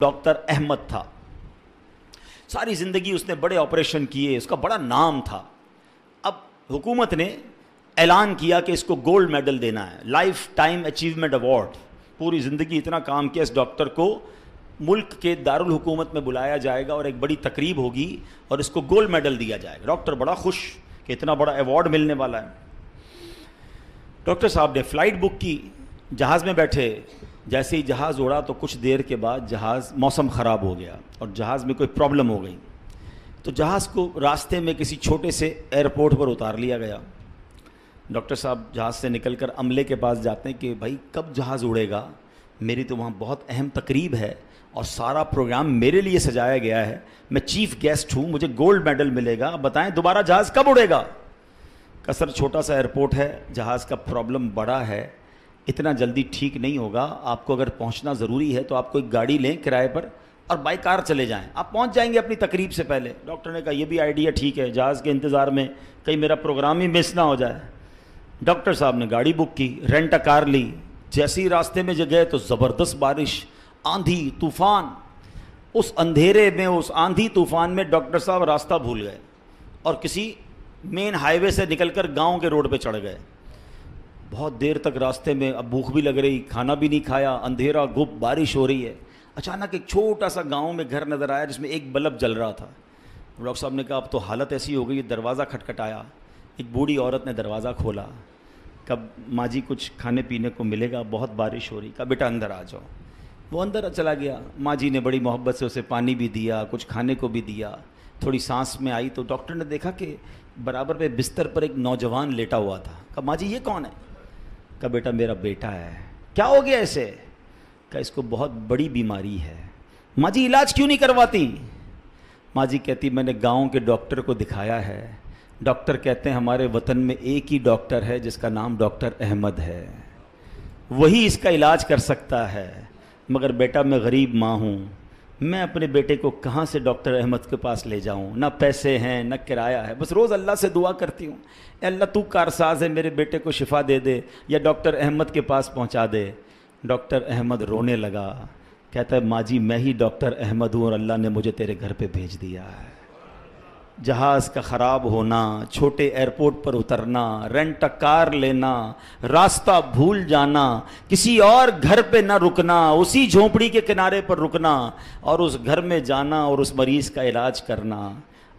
doctor Ahmad था सारी ज़िंदगी उसने बड़े ऑपरेशन किए उसका बड़ा नाम था अब हुकूमत ने ऐलान किया कि इसको गोल्ड मेडल देना है लाइफ टाइम अचीवमेंट अवार्ड पूरी ज़िंदगी इतना काम किया इस डॉक्टर को मुल्क के दारुल हुकूमत में बुलाया जाएगा और एक बड़ी तकरीब होगी और इसको गोल्ड मेडल दिया जाएगा डॉक्टर बड़ा खुश कि इतना बड़ा अवार्ड मिलने वाला है डॉक्टर साहब ने फ़्लाइट बुक की जहाज़ में बैठे जैसे ही जहाज़ उड़ा तो कुछ देर के बाद जहाज़ मौसम ख़राब हो गया और जहाज़ में कोई प्रॉब्लम हो गई तो जहाज़ को रास्ते में किसी छोटे से एयरपोर्ट पर उतार लिया गया डॉक्टर साहब जहाज़ से निकल कर अमले के पास जाते हैं कि भाई कब जहाज़ उड़ेगा मेरी तो वहाँ बहुत अहम तकरीब है और सारा प्रोग्राम मेरे लिए सजाया गया है मैं चीफ गेस्ट हूँ मुझे गोल्ड मेडल मिलेगा बताएं दोबारा जहाज़ कब उड़ेगा कसर छोटा सा एयरपोर्ट है जहाज़ का प्रॉब्लम बड़ा है इतना जल्दी ठीक नहीं होगा आपको अगर पहुंचना ज़रूरी है तो आप कोई गाड़ी लें किराए पर और बाई कार चले जाएं आप पहुंच जाएंगे अपनी तकरीब से पहले डॉक्टर ने कहा यह भी आइडिया ठीक है जहाज़ के इंतज़ार में कहीं मेरा प्रोग्राम ही मिस ना हो जाए डॉक्टर साहब ने गाड़ी बुक की रेंट अ कार ली जैसे ही रास्ते में गए तो ज़बरदस्त बारिश आंधी तूफ़ान उस अंधेरे में उस आंधी तूफ़ान में डॉक्टर साहब रास्ता भूल गए और किसी मेन हाईवे से निकलकर गांव के रोड पे चढ़ गए बहुत देर तक रास्ते में अब भूख भी लग रही खाना भी नहीं खाया अंधेरा गुप बारिश हो रही है अचानक एक छोटा सा गांव में घर नज़र आया जिसमें एक बल्ब जल रहा था डॉक्टर साहब ने कहा अब तो हालत ऐसी हो गई दरवाज़ा खटखटाया एक बूढ़ी औरत ने दरवाज़ा खोला कब माँ जी कुछ खाने पीने को मिलेगा बहुत बारिश हो रही कब बेटा अंदर आ जाओ वो अंदर चला गया माँ जी ने बड़ी मोहब्बत से उसे पानी भी दिया कुछ खाने को भी दिया थोड़ी सांस में आई तो डॉक्टर ने देखा कि बराबर पे बिस्तर पर एक नौजवान लेटा हुआ था कब माँ जी ये कौन है का बेटा मेरा बेटा है क्या हो गया ऐसे का इसको बहुत बड़ी बीमारी है माँ जी इलाज क्यों नहीं करवाती माँ जी कहती मैंने गांव के डॉक्टर को दिखाया है डॉक्टर कहते हैं हमारे वतन में एक ही डॉक्टर है जिसका नाम डॉक्टर अहमद है वही इसका इलाज कर सकता है मगर बेटा मैं गरीब माँ हूँ मैं अपने बेटे को कहाँ से डॉक्टर अहमद के पास ले जाऊँ ना पैसे हैं ना किराया है बस रोज़ अल्लाह से दुआ करती हूँ अल्लाह तू कारसाज है मेरे बेटे को शिफा दे दे या डॉक्टर अहमद के पास पहुँचा दे डॉक्टर अहमद रोने लगा कहता है माँ जी मैं ही डॉक्टर अहमद हूँ और अल्लाह ने मुझे तेरे घर पर भेज दिया है जहाज़ का ख़राब होना छोटे एयरपोर्ट पर उतरना रेंट अ कार लेना रास्ता भूल जाना किसी और घर पे ना रुकना उसी झोंपड़ी के किनारे पर रुकना और उस घर में जाना और उस मरीज़ का इलाज करना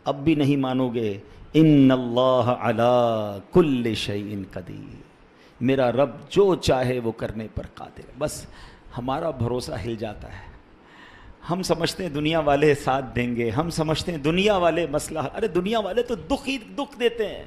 अब भी नहीं मानोगे इन अल्लाह अला कुल्ल इन कदी मेरा रब जो चाहे वो करने पर कादिर बस हमारा भरोसा हिल जाता है हम समझते हैं दुनिया वाले साथ देंगे हम समझते हैं दुनिया वाले मसला अरे दुनिया वाले तो दुख ही दुख देते हैं